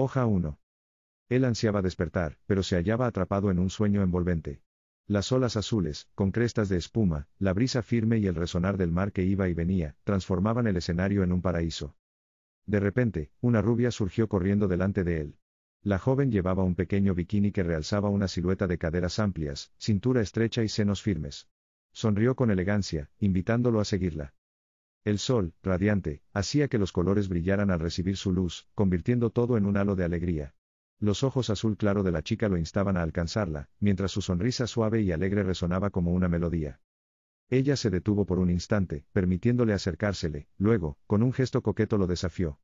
Hoja 1. Él ansiaba despertar, pero se hallaba atrapado en un sueño envolvente. Las olas azules, con crestas de espuma, la brisa firme y el resonar del mar que iba y venía, transformaban el escenario en un paraíso. De repente, una rubia surgió corriendo delante de él. La joven llevaba un pequeño bikini que realzaba una silueta de caderas amplias, cintura estrecha y senos firmes. Sonrió con elegancia, invitándolo a seguirla. El sol, radiante, hacía que los colores brillaran al recibir su luz, convirtiendo todo en un halo de alegría. Los ojos azul claro de la chica lo instaban a alcanzarla, mientras su sonrisa suave y alegre resonaba como una melodía. Ella se detuvo por un instante, permitiéndole acercársele, luego, con un gesto coqueto lo desafió.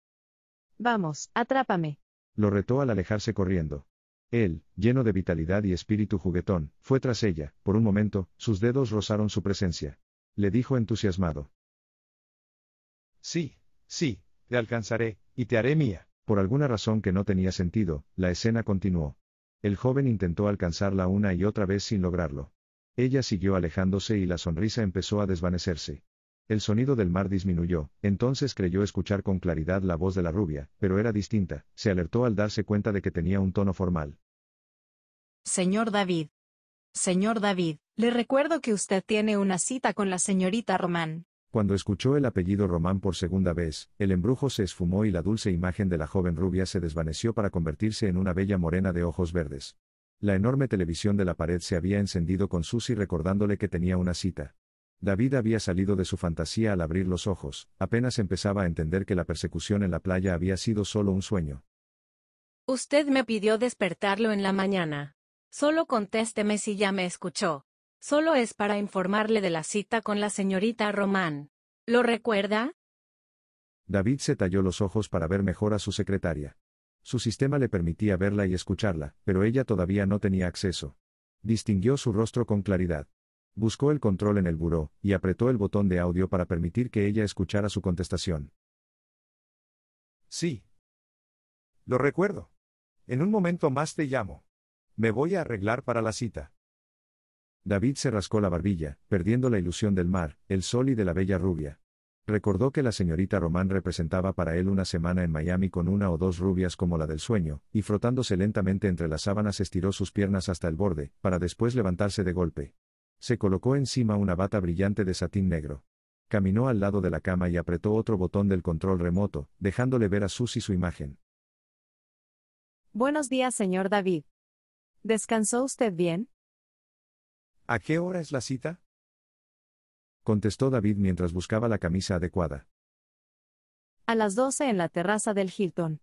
Vamos, atrápame. Lo retó al alejarse corriendo. Él, lleno de vitalidad y espíritu juguetón, fue tras ella, por un momento, sus dedos rozaron su presencia. Le dijo entusiasmado. Sí, sí, te alcanzaré, y te haré mía. Por alguna razón que no tenía sentido, la escena continuó. El joven intentó alcanzarla una y otra vez sin lograrlo. Ella siguió alejándose y la sonrisa empezó a desvanecerse. El sonido del mar disminuyó, entonces creyó escuchar con claridad la voz de la rubia, pero era distinta, se alertó al darse cuenta de que tenía un tono formal. Señor David. Señor David, le recuerdo que usted tiene una cita con la señorita Román. Cuando escuchó el apellido Román por segunda vez, el embrujo se esfumó y la dulce imagen de la joven rubia se desvaneció para convertirse en una bella morena de ojos verdes. La enorme televisión de la pared se había encendido con Susy recordándole que tenía una cita. David había salido de su fantasía al abrir los ojos, apenas empezaba a entender que la persecución en la playa había sido solo un sueño. Usted me pidió despertarlo en la mañana. Solo contésteme si ya me escuchó. Solo es para informarle de la cita con la señorita Román. ¿Lo recuerda? David se talló los ojos para ver mejor a su secretaria. Su sistema le permitía verla y escucharla, pero ella todavía no tenía acceso. Distinguió su rostro con claridad. Buscó el control en el buró, y apretó el botón de audio para permitir que ella escuchara su contestación. Sí. Lo recuerdo. En un momento más te llamo. Me voy a arreglar para la cita. David se rascó la barbilla, perdiendo la ilusión del mar, el sol y de la bella rubia. Recordó que la señorita Román representaba para él una semana en Miami con una o dos rubias como la del sueño, y frotándose lentamente entre las sábanas estiró sus piernas hasta el borde, para después levantarse de golpe. Se colocó encima una bata brillante de satín negro. Caminó al lado de la cama y apretó otro botón del control remoto, dejándole ver a Susy su imagen. Buenos días, señor David. ¿Descansó usted bien? ¿A qué hora es la cita? contestó David mientras buscaba la camisa adecuada. A las 12 en la terraza del Hilton.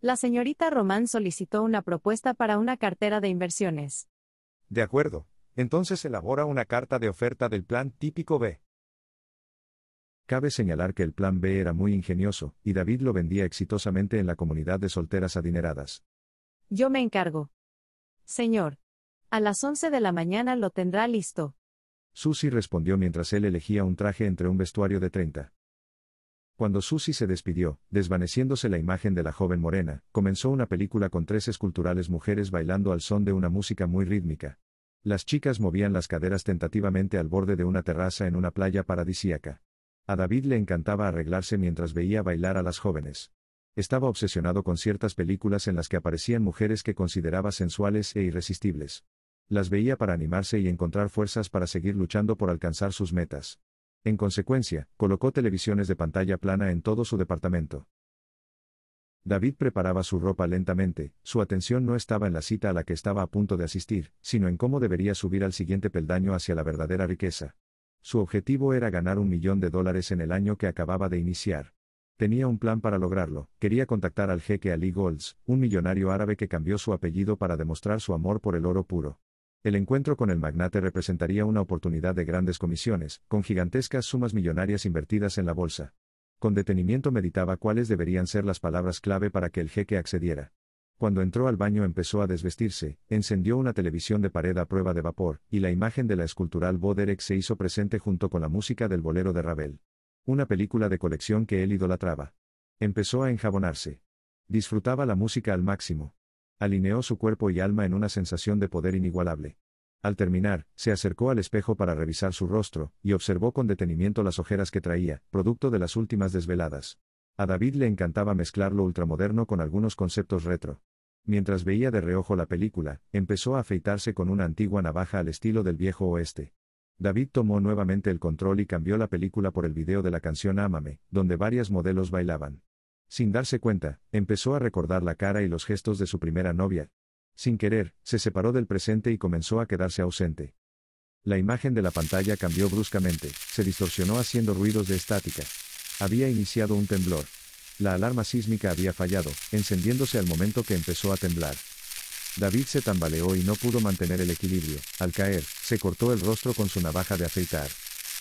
La señorita Román solicitó una propuesta para una cartera de inversiones. De acuerdo, entonces elabora una carta de oferta del plan típico B. Cabe señalar que el plan B era muy ingenioso, y David lo vendía exitosamente en la comunidad de solteras adineradas. Yo me encargo. Señor. A las 11 de la mañana lo tendrá listo. Susi respondió mientras él elegía un traje entre un vestuario de 30. Cuando Susy se despidió, desvaneciéndose la imagen de la joven morena, comenzó una película con tres esculturales mujeres bailando al son de una música muy rítmica. Las chicas movían las caderas tentativamente al borde de una terraza en una playa paradisíaca. A David le encantaba arreglarse mientras veía bailar a las jóvenes. Estaba obsesionado con ciertas películas en las que aparecían mujeres que consideraba sensuales e irresistibles las veía para animarse y encontrar fuerzas para seguir luchando por alcanzar sus metas. En consecuencia, colocó televisiones de pantalla plana en todo su departamento. David preparaba su ropa lentamente, su atención no estaba en la cita a la que estaba a punto de asistir, sino en cómo debería subir al siguiente peldaño hacia la verdadera riqueza. Su objetivo era ganar un millón de dólares en el año que acababa de iniciar. Tenía un plan para lograrlo, quería contactar al jeque Ali Golds, un millonario árabe que cambió su apellido para demostrar su amor por el oro puro. El encuentro con el magnate representaría una oportunidad de grandes comisiones, con gigantescas sumas millonarias invertidas en la bolsa. Con detenimiento meditaba cuáles deberían ser las palabras clave para que el jeque accediera. Cuando entró al baño empezó a desvestirse, encendió una televisión de pared a prueba de vapor, y la imagen de la escultural Boderek se hizo presente junto con la música del bolero de Ravel. Una película de colección que él idolatraba. Empezó a enjabonarse. Disfrutaba la música al máximo alineó su cuerpo y alma en una sensación de poder inigualable. Al terminar, se acercó al espejo para revisar su rostro, y observó con detenimiento las ojeras que traía, producto de las últimas desveladas. A David le encantaba mezclar lo ultramoderno con algunos conceptos retro. Mientras veía de reojo la película, empezó a afeitarse con una antigua navaja al estilo del viejo oeste. David tomó nuevamente el control y cambió la película por el video de la canción Ámame, donde varias modelos bailaban. Sin darse cuenta, empezó a recordar la cara y los gestos de su primera novia. Sin querer, se separó del presente y comenzó a quedarse ausente. La imagen de la pantalla cambió bruscamente, se distorsionó haciendo ruidos de estática. Había iniciado un temblor. La alarma sísmica había fallado, encendiéndose al momento que empezó a temblar. David se tambaleó y no pudo mantener el equilibrio. Al caer, se cortó el rostro con su navaja de afeitar.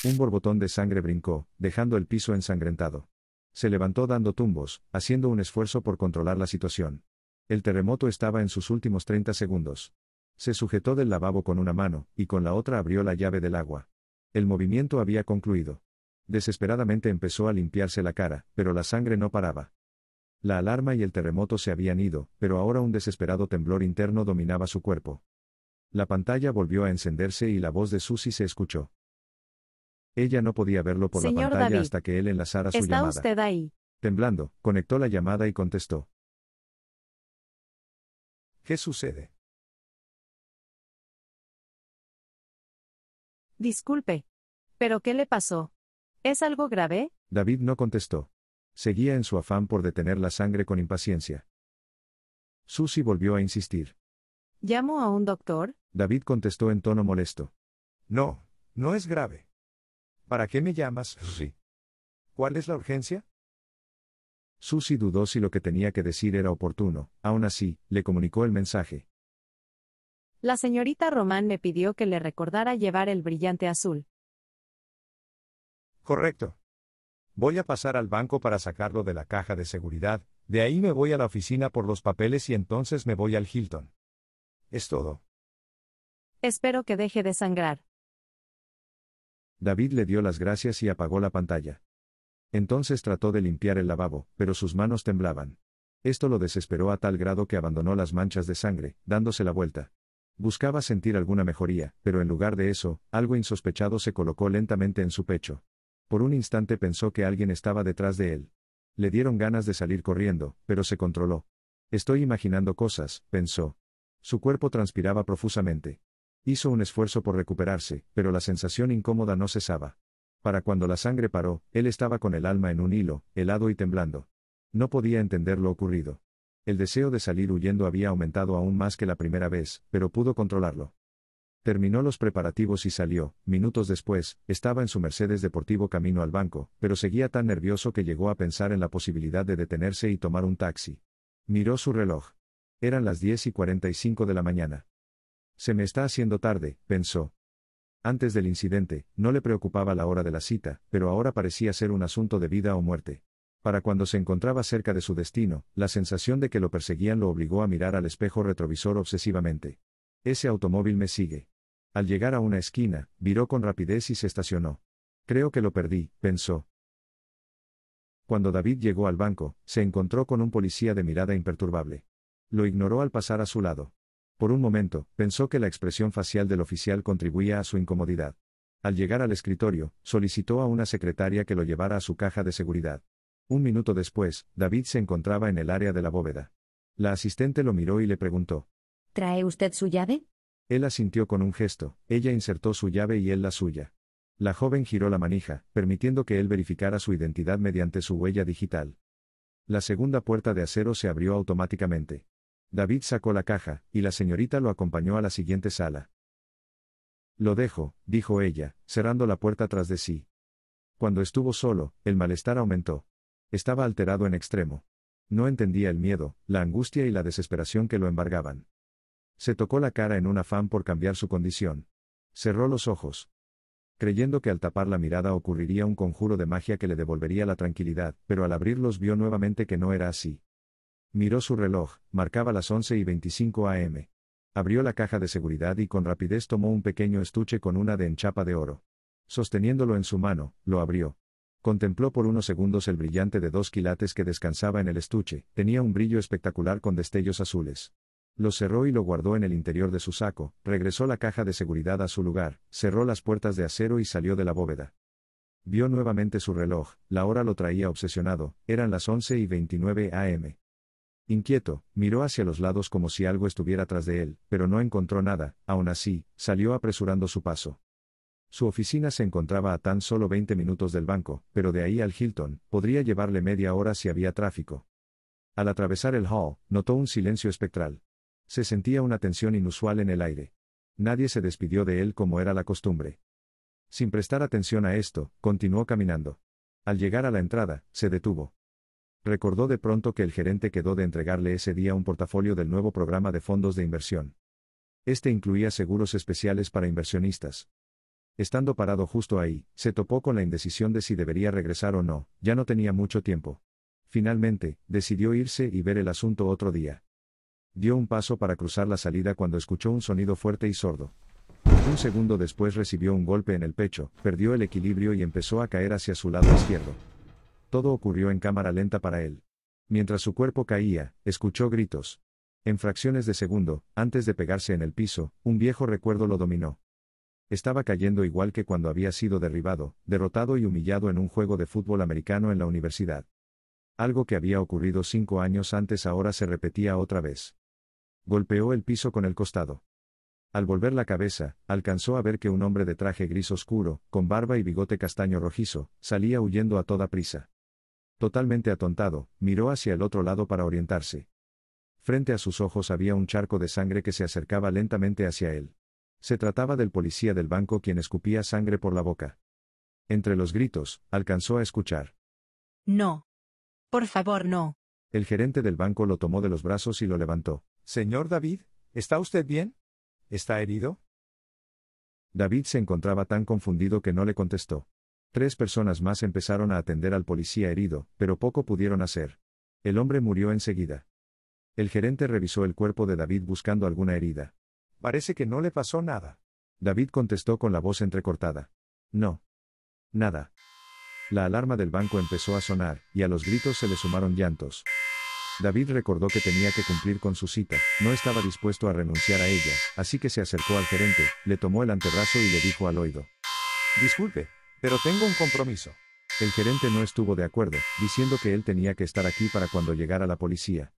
Un borbotón de sangre brincó, dejando el piso ensangrentado. Se levantó dando tumbos, haciendo un esfuerzo por controlar la situación. El terremoto estaba en sus últimos 30 segundos. Se sujetó del lavabo con una mano, y con la otra abrió la llave del agua. El movimiento había concluido. Desesperadamente empezó a limpiarse la cara, pero la sangre no paraba. La alarma y el terremoto se habían ido, pero ahora un desesperado temblor interno dominaba su cuerpo. La pantalla volvió a encenderse y la voz de Susy se escuchó. Ella no podía verlo por la pantalla hasta que él enlazara su ¿está usted ahí? Temblando, conectó la llamada y contestó. ¿Qué sucede? Disculpe. ¿Pero qué le pasó? ¿Es algo grave? David no contestó. Seguía en su afán por detener la sangre con impaciencia. Susy volvió a insistir. ¿Llamo a un doctor? David contestó en tono molesto. No, no es grave. ¿Para qué me llamas, Susie? ¿Cuál es la urgencia? Susi dudó si lo que tenía que decir era oportuno, aún así, le comunicó el mensaje. La señorita Román me pidió que le recordara llevar el brillante azul. Correcto. Voy a pasar al banco para sacarlo de la caja de seguridad, de ahí me voy a la oficina por los papeles y entonces me voy al Hilton. Es todo. Espero que deje de sangrar. David le dio las gracias y apagó la pantalla. Entonces trató de limpiar el lavabo, pero sus manos temblaban. Esto lo desesperó a tal grado que abandonó las manchas de sangre, dándose la vuelta. Buscaba sentir alguna mejoría, pero en lugar de eso, algo insospechado se colocó lentamente en su pecho. Por un instante pensó que alguien estaba detrás de él. Le dieron ganas de salir corriendo, pero se controló. Estoy imaginando cosas, pensó. Su cuerpo transpiraba profusamente. Hizo un esfuerzo por recuperarse, pero la sensación incómoda no cesaba. Para cuando la sangre paró, él estaba con el alma en un hilo, helado y temblando. No podía entender lo ocurrido. El deseo de salir huyendo había aumentado aún más que la primera vez, pero pudo controlarlo. Terminó los preparativos y salió, minutos después, estaba en su Mercedes Deportivo camino al banco, pero seguía tan nervioso que llegó a pensar en la posibilidad de detenerse y tomar un taxi. Miró su reloj. Eran las 10 y 45 de la mañana. Se me está haciendo tarde, pensó. Antes del incidente, no le preocupaba la hora de la cita, pero ahora parecía ser un asunto de vida o muerte. Para cuando se encontraba cerca de su destino, la sensación de que lo perseguían lo obligó a mirar al espejo retrovisor obsesivamente. Ese automóvil me sigue. Al llegar a una esquina, viró con rapidez y se estacionó. Creo que lo perdí, pensó. Cuando David llegó al banco, se encontró con un policía de mirada imperturbable. Lo ignoró al pasar a su lado. Por un momento, pensó que la expresión facial del oficial contribuía a su incomodidad. Al llegar al escritorio, solicitó a una secretaria que lo llevara a su caja de seguridad. Un minuto después, David se encontraba en el área de la bóveda. La asistente lo miró y le preguntó. ¿Trae usted su llave? Él asintió con un gesto, ella insertó su llave y él la suya. La joven giró la manija, permitiendo que él verificara su identidad mediante su huella digital. La segunda puerta de acero se abrió automáticamente. David sacó la caja, y la señorita lo acompañó a la siguiente sala. Lo dejo, dijo ella, cerrando la puerta tras de sí. Cuando estuvo solo, el malestar aumentó. Estaba alterado en extremo. No entendía el miedo, la angustia y la desesperación que lo embargaban. Se tocó la cara en un afán por cambiar su condición. Cerró los ojos. Creyendo que al tapar la mirada ocurriría un conjuro de magia que le devolvería la tranquilidad, pero al abrirlos vio nuevamente que no era así. Miró su reloj, marcaba las 11 y 25 am. Abrió la caja de seguridad y con rapidez tomó un pequeño estuche con una de enchapa de oro. Sosteniéndolo en su mano, lo abrió. Contempló por unos segundos el brillante de dos quilates que descansaba en el estuche, tenía un brillo espectacular con destellos azules. Lo cerró y lo guardó en el interior de su saco, regresó la caja de seguridad a su lugar, cerró las puertas de acero y salió de la bóveda. Vio nuevamente su reloj, la hora lo traía obsesionado, eran las 11 y 29 am. Inquieto, miró hacia los lados como si algo estuviera tras de él, pero no encontró nada, aún así, salió apresurando su paso. Su oficina se encontraba a tan solo 20 minutos del banco, pero de ahí al Hilton, podría llevarle media hora si había tráfico. Al atravesar el hall, notó un silencio espectral. Se sentía una tensión inusual en el aire. Nadie se despidió de él como era la costumbre. Sin prestar atención a esto, continuó caminando. Al llegar a la entrada, se detuvo. Recordó de pronto que el gerente quedó de entregarle ese día un portafolio del nuevo programa de fondos de inversión. Este incluía seguros especiales para inversionistas. Estando parado justo ahí, se topó con la indecisión de si debería regresar o no, ya no tenía mucho tiempo. Finalmente, decidió irse y ver el asunto otro día. Dio un paso para cruzar la salida cuando escuchó un sonido fuerte y sordo. Un segundo después recibió un golpe en el pecho, perdió el equilibrio y empezó a caer hacia su lado izquierdo. Todo ocurrió en cámara lenta para él. Mientras su cuerpo caía, escuchó gritos. En fracciones de segundo, antes de pegarse en el piso, un viejo recuerdo lo dominó. Estaba cayendo igual que cuando había sido derribado, derrotado y humillado en un juego de fútbol americano en la universidad. Algo que había ocurrido cinco años antes ahora se repetía otra vez. Golpeó el piso con el costado. Al volver la cabeza, alcanzó a ver que un hombre de traje gris oscuro, con barba y bigote castaño rojizo, salía huyendo a toda prisa. Totalmente atontado, miró hacia el otro lado para orientarse. Frente a sus ojos había un charco de sangre que se acercaba lentamente hacia él. Se trataba del policía del banco quien escupía sangre por la boca. Entre los gritos, alcanzó a escuchar. No. Por favor, no. El gerente del banco lo tomó de los brazos y lo levantó. Señor David, ¿está usted bien? ¿Está herido? David se encontraba tan confundido que no le contestó. Tres personas más empezaron a atender al policía herido, pero poco pudieron hacer. El hombre murió enseguida. El gerente revisó el cuerpo de David buscando alguna herida. Parece que no le pasó nada. David contestó con la voz entrecortada. No. Nada. La alarma del banco empezó a sonar, y a los gritos se le sumaron llantos. David recordó que tenía que cumplir con su cita, no estaba dispuesto a renunciar a ella, así que se acercó al gerente, le tomó el antebrazo y le dijo al oído. Disculpe, pero tengo un compromiso. El gerente no estuvo de acuerdo, diciendo que él tenía que estar aquí para cuando llegara la policía.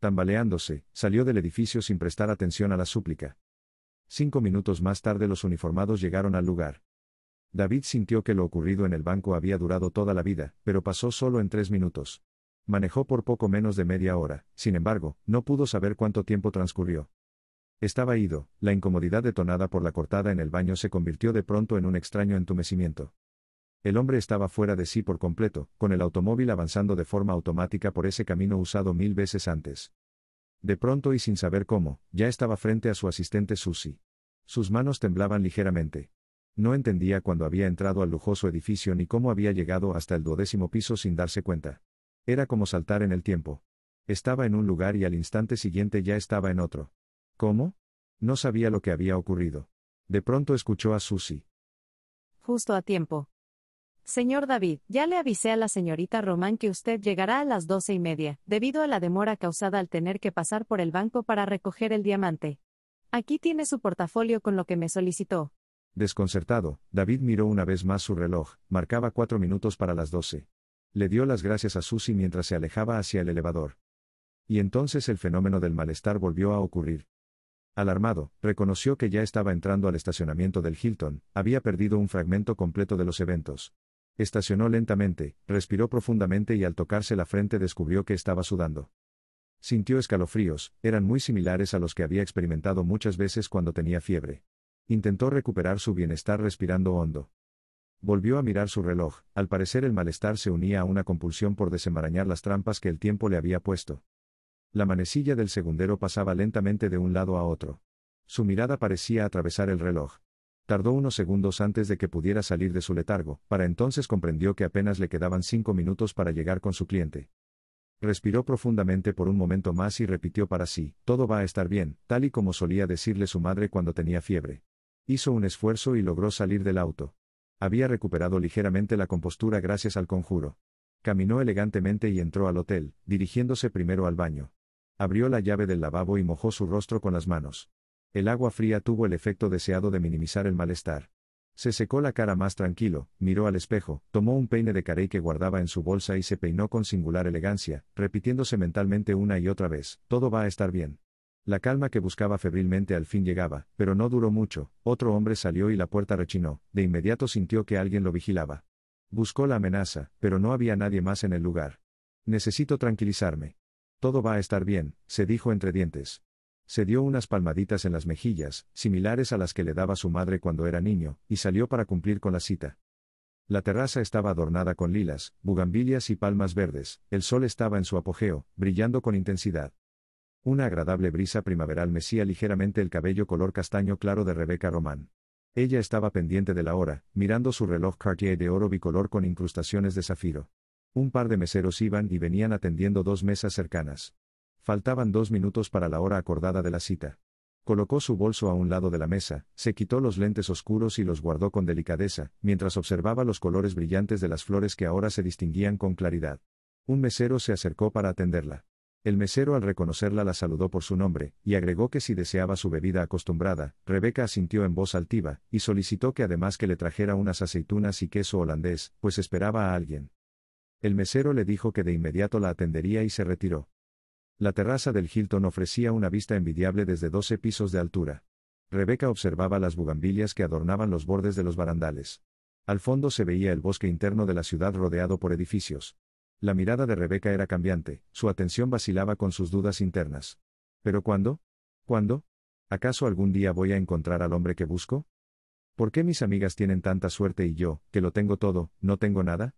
Tambaleándose, salió del edificio sin prestar atención a la súplica. Cinco minutos más tarde los uniformados llegaron al lugar. David sintió que lo ocurrido en el banco había durado toda la vida, pero pasó solo en tres minutos. Manejó por poco menos de media hora, sin embargo, no pudo saber cuánto tiempo transcurrió. Estaba ido, la incomodidad detonada por la cortada en el baño se convirtió de pronto en un extraño entumecimiento. El hombre estaba fuera de sí por completo, con el automóvil avanzando de forma automática por ese camino usado mil veces antes. De pronto y sin saber cómo, ya estaba frente a su asistente Susie. Sus manos temblaban ligeramente. No entendía cuándo había entrado al lujoso edificio ni cómo había llegado hasta el duodécimo piso sin darse cuenta. Era como saltar en el tiempo. Estaba en un lugar y al instante siguiente ya estaba en otro. ¿Cómo? No sabía lo que había ocurrido. De pronto escuchó a Susy. Justo a tiempo. Señor David, ya le avisé a la señorita Román que usted llegará a las doce y media, debido a la demora causada al tener que pasar por el banco para recoger el diamante. Aquí tiene su portafolio con lo que me solicitó. Desconcertado, David miró una vez más su reloj, marcaba cuatro minutos para las doce. Le dio las gracias a Susy mientras se alejaba hacia el elevador. Y entonces el fenómeno del malestar volvió a ocurrir. Alarmado, reconoció que ya estaba entrando al estacionamiento del Hilton, había perdido un fragmento completo de los eventos. Estacionó lentamente, respiró profundamente y al tocarse la frente descubrió que estaba sudando. Sintió escalofríos, eran muy similares a los que había experimentado muchas veces cuando tenía fiebre. Intentó recuperar su bienestar respirando hondo. Volvió a mirar su reloj, al parecer el malestar se unía a una compulsión por desenmarañar las trampas que el tiempo le había puesto. La manecilla del segundero pasaba lentamente de un lado a otro. Su mirada parecía atravesar el reloj. Tardó unos segundos antes de que pudiera salir de su letargo, para entonces comprendió que apenas le quedaban cinco minutos para llegar con su cliente. Respiró profundamente por un momento más y repitió para sí, todo va a estar bien, tal y como solía decirle su madre cuando tenía fiebre. Hizo un esfuerzo y logró salir del auto. Había recuperado ligeramente la compostura gracias al conjuro. Caminó elegantemente y entró al hotel, dirigiéndose primero al baño. Abrió la llave del lavabo y mojó su rostro con las manos. El agua fría tuvo el efecto deseado de minimizar el malestar. Se secó la cara más tranquilo, miró al espejo, tomó un peine de carey que guardaba en su bolsa y se peinó con singular elegancia, repitiéndose mentalmente una y otra vez, todo va a estar bien. La calma que buscaba febrilmente al fin llegaba, pero no duró mucho, otro hombre salió y la puerta rechinó, de inmediato sintió que alguien lo vigilaba. Buscó la amenaza, pero no había nadie más en el lugar. Necesito tranquilizarme. Todo va a estar bien, se dijo entre dientes. Se dio unas palmaditas en las mejillas, similares a las que le daba su madre cuando era niño, y salió para cumplir con la cita. La terraza estaba adornada con lilas, bugambilias y palmas verdes, el sol estaba en su apogeo, brillando con intensidad. Una agradable brisa primaveral mecía ligeramente el cabello color castaño claro de Rebeca Román. Ella estaba pendiente de la hora, mirando su reloj Cartier de oro bicolor con incrustaciones de zafiro. Un par de meseros iban y venían atendiendo dos mesas cercanas. Faltaban dos minutos para la hora acordada de la cita. Colocó su bolso a un lado de la mesa, se quitó los lentes oscuros y los guardó con delicadeza, mientras observaba los colores brillantes de las flores que ahora se distinguían con claridad. Un mesero se acercó para atenderla. El mesero al reconocerla la saludó por su nombre, y agregó que si deseaba su bebida acostumbrada, Rebeca asintió en voz altiva, y solicitó que además que le trajera unas aceitunas y queso holandés, pues esperaba a alguien. El mesero le dijo que de inmediato la atendería y se retiró. La terraza del Hilton ofrecía una vista envidiable desde doce pisos de altura. Rebeca observaba las bugambillas que adornaban los bordes de los barandales. Al fondo se veía el bosque interno de la ciudad rodeado por edificios. La mirada de Rebeca era cambiante, su atención vacilaba con sus dudas internas. ¿Pero cuándo? ¿Cuándo? ¿Acaso algún día voy a encontrar al hombre que busco? ¿Por qué mis amigas tienen tanta suerte y yo, que lo tengo todo, no tengo nada?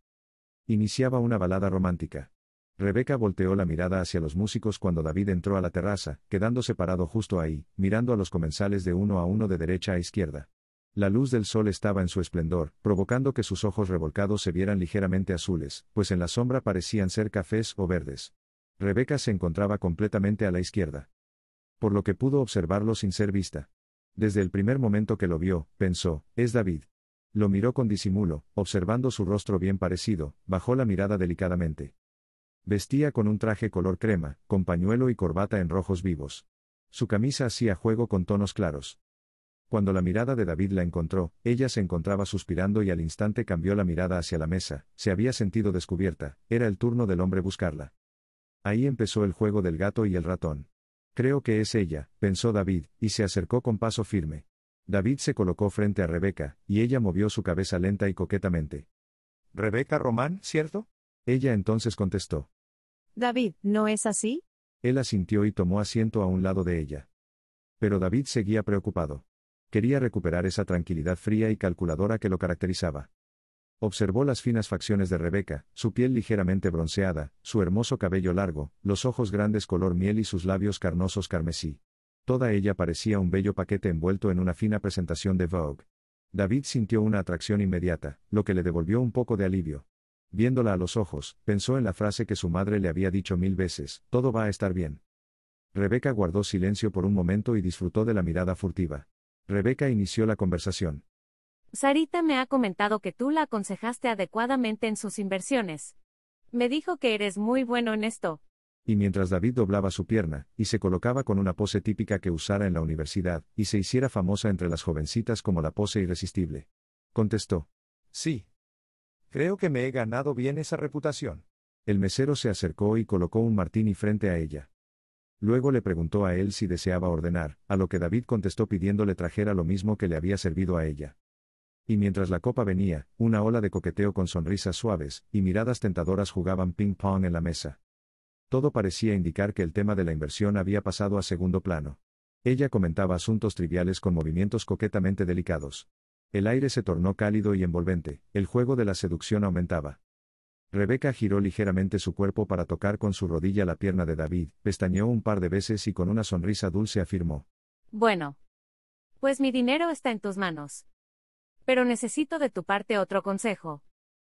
Iniciaba una balada romántica. Rebeca volteó la mirada hacia los músicos cuando David entró a la terraza, quedándose parado justo ahí, mirando a los comensales de uno a uno de derecha a izquierda. La luz del sol estaba en su esplendor, provocando que sus ojos revolcados se vieran ligeramente azules, pues en la sombra parecían ser cafés o verdes. Rebeca se encontraba completamente a la izquierda. Por lo que pudo observarlo sin ser vista. Desde el primer momento que lo vio, pensó, es David. Lo miró con disimulo, observando su rostro bien parecido, bajó la mirada delicadamente. Vestía con un traje color crema, con pañuelo y corbata en rojos vivos. Su camisa hacía juego con tonos claros. Cuando la mirada de David la encontró, ella se encontraba suspirando y al instante cambió la mirada hacia la mesa, se había sentido descubierta, era el turno del hombre buscarla. Ahí empezó el juego del gato y el ratón. Creo que es ella, pensó David, y se acercó con paso firme. David se colocó frente a Rebeca, y ella movió su cabeza lenta y coquetamente. Rebeca Román, ¿cierto? Ella entonces contestó. David, ¿no es así? Él asintió y tomó asiento a un lado de ella. Pero David seguía preocupado. Quería recuperar esa tranquilidad fría y calculadora que lo caracterizaba. Observó las finas facciones de Rebeca, su piel ligeramente bronceada, su hermoso cabello largo, los ojos grandes color miel y sus labios carnosos carmesí. Toda ella parecía un bello paquete envuelto en una fina presentación de Vogue. David sintió una atracción inmediata, lo que le devolvió un poco de alivio viéndola a los ojos, pensó en la frase que su madre le había dicho mil veces, todo va a estar bien. Rebeca guardó silencio por un momento y disfrutó de la mirada furtiva. Rebeca inició la conversación. Sarita me ha comentado que tú la aconsejaste adecuadamente en sus inversiones. Me dijo que eres muy bueno en esto. Y mientras David doblaba su pierna, y se colocaba con una pose típica que usara en la universidad, y se hiciera famosa entre las jovencitas como la pose irresistible. Contestó. Sí, Creo que me he ganado bien esa reputación. El mesero se acercó y colocó un martini frente a ella. Luego le preguntó a él si deseaba ordenar, a lo que David contestó pidiéndole trajera lo mismo que le había servido a ella. Y mientras la copa venía, una ola de coqueteo con sonrisas suaves y miradas tentadoras jugaban ping-pong en la mesa. Todo parecía indicar que el tema de la inversión había pasado a segundo plano. Ella comentaba asuntos triviales con movimientos coquetamente delicados. El aire se tornó cálido y envolvente, el juego de la seducción aumentaba. Rebeca giró ligeramente su cuerpo para tocar con su rodilla la pierna de David, pestañeó un par de veces y con una sonrisa dulce afirmó. Bueno. Pues mi dinero está en tus manos. Pero necesito de tu parte otro consejo.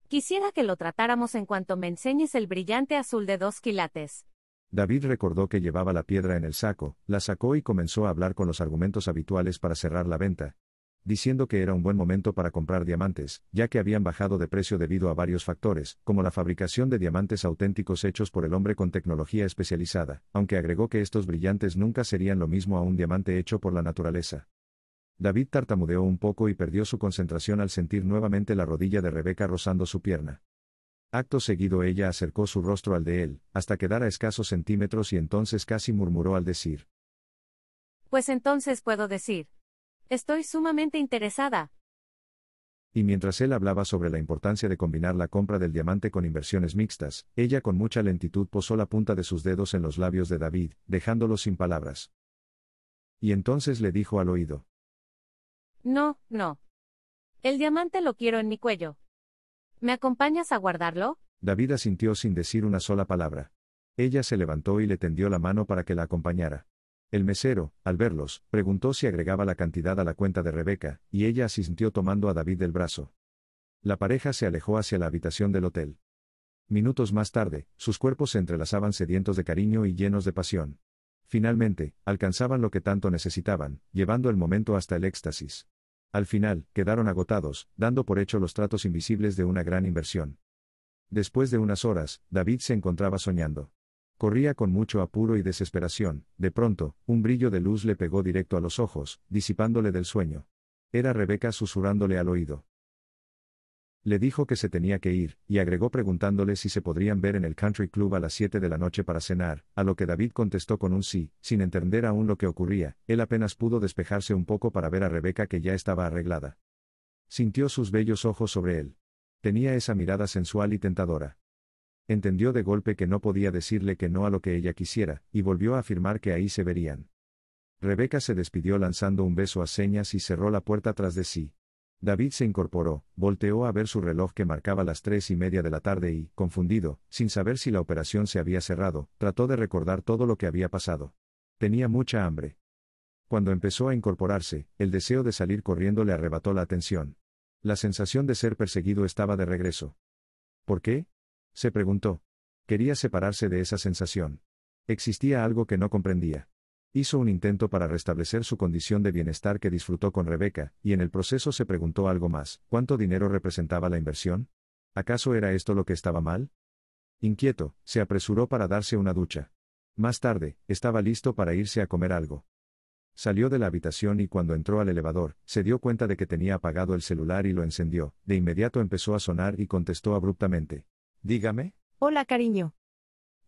Quisiera que lo tratáramos en cuanto me enseñes el brillante azul de dos quilates. David recordó que llevaba la piedra en el saco, la sacó y comenzó a hablar con los argumentos habituales para cerrar la venta, diciendo que era un buen momento para comprar diamantes, ya que habían bajado de precio debido a varios factores, como la fabricación de diamantes auténticos hechos por el hombre con tecnología especializada, aunque agregó que estos brillantes nunca serían lo mismo a un diamante hecho por la naturaleza. David tartamudeó un poco y perdió su concentración al sentir nuevamente la rodilla de Rebeca rozando su pierna. Acto seguido ella acercó su rostro al de él, hasta quedar a escasos centímetros y entonces casi murmuró al decir. Pues entonces puedo decir, Estoy sumamente interesada. Y mientras él hablaba sobre la importancia de combinar la compra del diamante con inversiones mixtas, ella con mucha lentitud posó la punta de sus dedos en los labios de David, dejándolo sin palabras. Y entonces le dijo al oído. No, no. El diamante lo quiero en mi cuello. ¿Me acompañas a guardarlo? David asintió sin decir una sola palabra. Ella se levantó y le tendió la mano para que la acompañara. El mesero, al verlos, preguntó si agregaba la cantidad a la cuenta de Rebeca, y ella asintió tomando a David del brazo. La pareja se alejó hacia la habitación del hotel. Minutos más tarde, sus cuerpos se entrelazaban sedientos de cariño y llenos de pasión. Finalmente, alcanzaban lo que tanto necesitaban, llevando el momento hasta el éxtasis. Al final, quedaron agotados, dando por hecho los tratos invisibles de una gran inversión. Después de unas horas, David se encontraba soñando. Corría con mucho apuro y desesperación, de pronto, un brillo de luz le pegó directo a los ojos, disipándole del sueño. Era Rebeca susurrándole al oído. Le dijo que se tenía que ir, y agregó preguntándole si se podrían ver en el country club a las siete de la noche para cenar, a lo que David contestó con un sí, sin entender aún lo que ocurría, él apenas pudo despejarse un poco para ver a Rebeca que ya estaba arreglada. Sintió sus bellos ojos sobre él. Tenía esa mirada sensual y tentadora. Entendió de golpe que no podía decirle que no a lo que ella quisiera, y volvió a afirmar que ahí se verían. Rebeca se despidió lanzando un beso a señas y cerró la puerta tras de sí. David se incorporó, volteó a ver su reloj que marcaba las tres y media de la tarde y, confundido, sin saber si la operación se había cerrado, trató de recordar todo lo que había pasado. Tenía mucha hambre. Cuando empezó a incorporarse, el deseo de salir corriendo le arrebató la atención. La sensación de ser perseguido estaba de regreso. ¿Por qué? Se preguntó. Quería separarse de esa sensación. Existía algo que no comprendía. Hizo un intento para restablecer su condición de bienestar que disfrutó con Rebeca, y en el proceso se preguntó algo más, ¿cuánto dinero representaba la inversión? ¿Acaso era esto lo que estaba mal? Inquieto, se apresuró para darse una ducha. Más tarde, estaba listo para irse a comer algo. Salió de la habitación y cuando entró al elevador, se dio cuenta de que tenía apagado el celular y lo encendió, de inmediato empezó a sonar y contestó abruptamente. Dígame. Hola, cariño.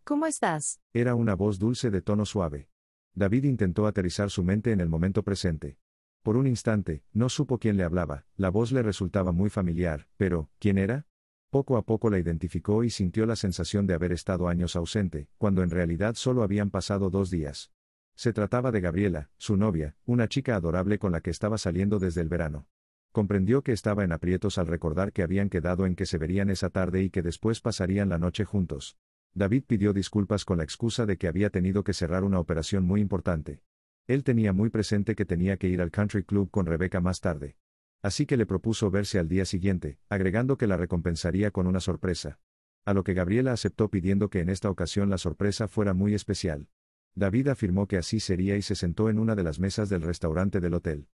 ¿Cómo estás? Era una voz dulce de tono suave. David intentó aterrizar su mente en el momento presente. Por un instante, no supo quién le hablaba, la voz le resultaba muy familiar, pero, ¿quién era? Poco a poco la identificó y sintió la sensación de haber estado años ausente, cuando en realidad solo habían pasado dos días. Se trataba de Gabriela, su novia, una chica adorable con la que estaba saliendo desde el verano. Comprendió que estaba en aprietos al recordar que habían quedado en que se verían esa tarde y que después pasarían la noche juntos. David pidió disculpas con la excusa de que había tenido que cerrar una operación muy importante. Él tenía muy presente que tenía que ir al country club con Rebeca más tarde. Así que le propuso verse al día siguiente, agregando que la recompensaría con una sorpresa. A lo que Gabriela aceptó pidiendo que en esta ocasión la sorpresa fuera muy especial. David afirmó que así sería y se sentó en una de las mesas del restaurante del hotel.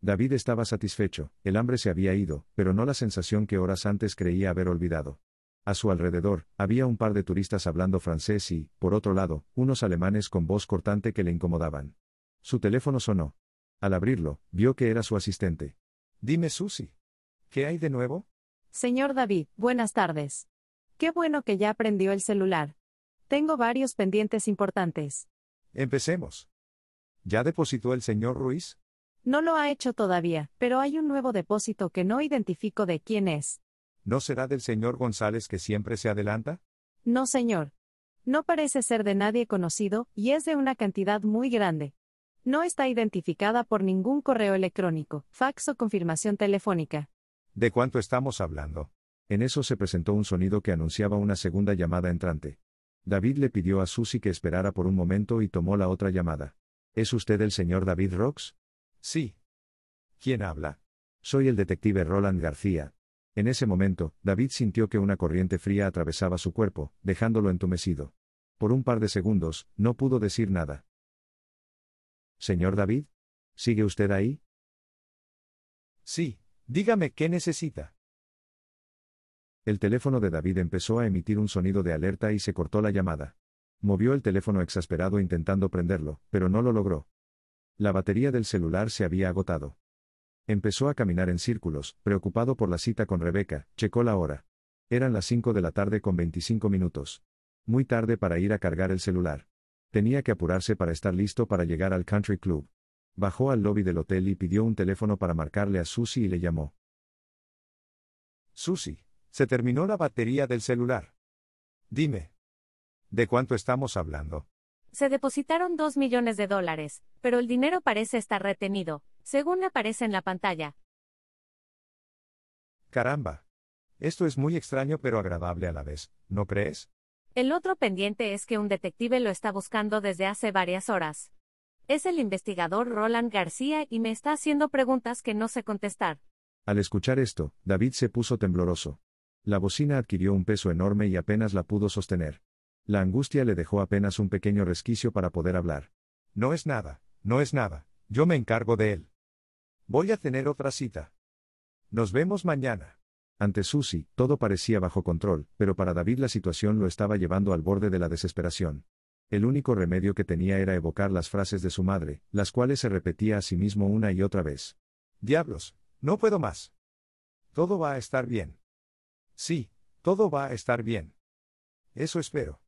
David estaba satisfecho, el hambre se había ido, pero no la sensación que horas antes creía haber olvidado. A su alrededor, había un par de turistas hablando francés y, por otro lado, unos alemanes con voz cortante que le incomodaban. Su teléfono sonó. Al abrirlo, vio que era su asistente. Dime, Susi. ¿Qué hay de nuevo? Señor David, buenas tardes. Qué bueno que ya aprendió el celular. Tengo varios pendientes importantes. Empecemos. ¿Ya depositó el señor Ruiz? No lo ha hecho todavía, pero hay un nuevo depósito que no identifico de quién es. ¿No será del señor González que siempre se adelanta? No, señor. No parece ser de nadie conocido, y es de una cantidad muy grande. No está identificada por ningún correo electrónico, fax o confirmación telefónica. ¿De cuánto estamos hablando? En eso se presentó un sonido que anunciaba una segunda llamada entrante. David le pidió a Susy que esperara por un momento y tomó la otra llamada. ¿Es usted el señor David Rox? Sí. ¿Quién habla? Soy el detective Roland García. En ese momento, David sintió que una corriente fría atravesaba su cuerpo, dejándolo entumecido. Por un par de segundos, no pudo decir nada. Señor David, ¿sigue usted ahí? Sí, dígame qué necesita. El teléfono de David empezó a emitir un sonido de alerta y se cortó la llamada. Movió el teléfono exasperado intentando prenderlo, pero no lo logró. La batería del celular se había agotado. Empezó a caminar en círculos, preocupado por la cita con Rebeca, checó la hora. Eran las 5 de la tarde con 25 minutos. Muy tarde para ir a cargar el celular. Tenía que apurarse para estar listo para llegar al country club. Bajó al lobby del hotel y pidió un teléfono para marcarle a Susie y le llamó. Susie, se terminó la batería del celular. Dime. ¿De cuánto estamos hablando? Se depositaron dos millones de dólares, pero el dinero parece estar retenido, según aparece en la pantalla. Caramba. Esto es muy extraño pero agradable a la vez, ¿no crees? El otro pendiente es que un detective lo está buscando desde hace varias horas. Es el investigador Roland García y me está haciendo preguntas que no sé contestar. Al escuchar esto, David se puso tembloroso. La bocina adquirió un peso enorme y apenas la pudo sostener. La angustia le dejó apenas un pequeño resquicio para poder hablar. No es nada, no es nada, yo me encargo de él. Voy a tener otra cita. Nos vemos mañana. Ante Susy, todo parecía bajo control, pero para David la situación lo estaba llevando al borde de la desesperación. El único remedio que tenía era evocar las frases de su madre, las cuales se repetía a sí mismo una y otra vez. Diablos, no puedo más. Todo va a estar bien. Sí, todo va a estar bien. Eso espero.